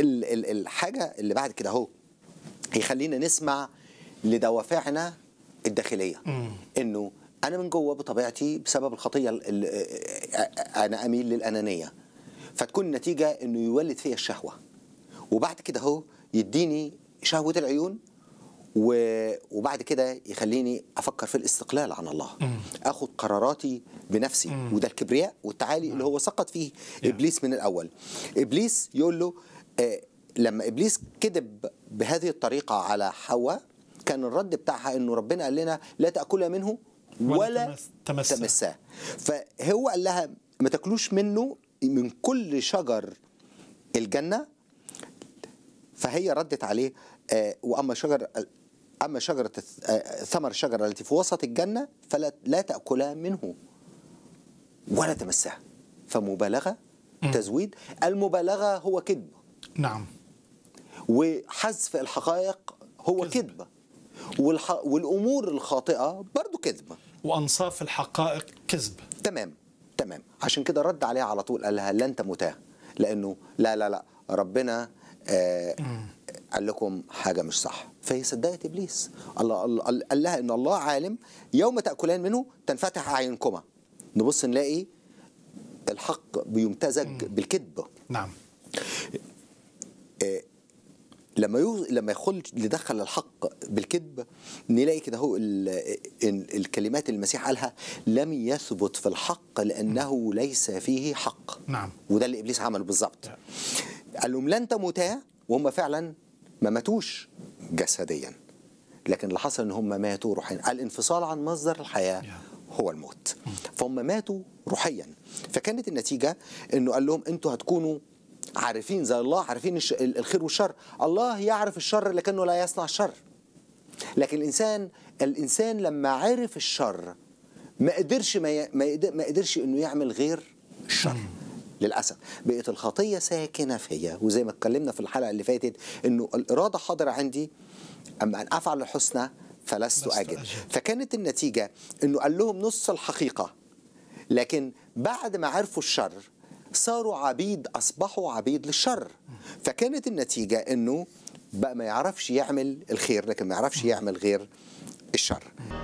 الحاجه اللي بعد كده اهو يخلينا نسمع لدوافعنا الداخليه انه انا من جوه بطبيعتي بسبب الخطيه انا اميل للانانيه فتكون النتيجه انه يولد فيا الشهوه وبعد كده اهو يديني شهوه العيون وبعد كده يخليني افكر في الاستقلال عن الله اخد قراراتي بنفسي وده الكبرياء والتعالي اللي هو سقط فيه ابليس من الاول ابليس يقول له آه، لما ابليس كذب بهذه الطريقه على حواء كان الرد بتاعها انه ربنا قال لنا لا تاكل منه ولا تمساه تمس. فهو قال لها ما تاكلوش منه من كل شجر الجنه فهي ردت عليه آه، واما شجر اما شجره آه، ثمر الشجره التي في وسط الجنه فلا لا تاكلا منه ولا تمسها فمبالغه تزويد المبالغه هو كذب نعم وحذف الحقائق هو كذبة, والح... والأمور الخاطئة برضو كذبة وأنصاف الحقائق كذب تمام تمام عشان كده رد عليها على طول قال لها لا أنت متاه لأنه لا لا لا ربنا آه قال لكم حاجة مش صح فهي صدقت إبليس قال لها إن الله عالم يوم تأكلان منه تنفتح أعينكما نبص نلاقي الحق بيمتزج بالكذب نعم آه، لما لما يخل لدخل الحق بالكذب نلاقي كده هو ال... الكلمات المسيح قالها لم يثبت في الحق لانه نعم. ليس فيه حق نعم وده اللي ابليس عمله بالظبط قال لهم لن تموتا وهم فعلا ما ماتوش جسديا لكن اللي حصل ان هم ماتوا روحيا الانفصال عن مصدر الحياه هو الموت mm. فهم ماتوا روحيا فكانت النتيجه انه قال لهم انتوا هتكونوا عارفين زي الله عارفين الخير والشر الله يعرف الشر لكنه لا يصنع الشر لكن الانسان الانسان لما عرف الشر ما قدرش ما, ما قدرش انه يعمل غير الشر للاسف بقت الخطيه ساكنه فيا وزي ما اتكلمنا في الحلقه اللي فاتت انه الاراده حاضره عندي اما ان افعل الحسنى فلست اجد فكانت النتيجه انه قال لهم نص الحقيقه لكن بعد ما عرفوا الشر صاروا عبيد أصبحوا عبيد للشر فكانت النتيجة أنه بقى ما يعرفش يعمل الخير لكن ما يعرفش يعمل غير الشر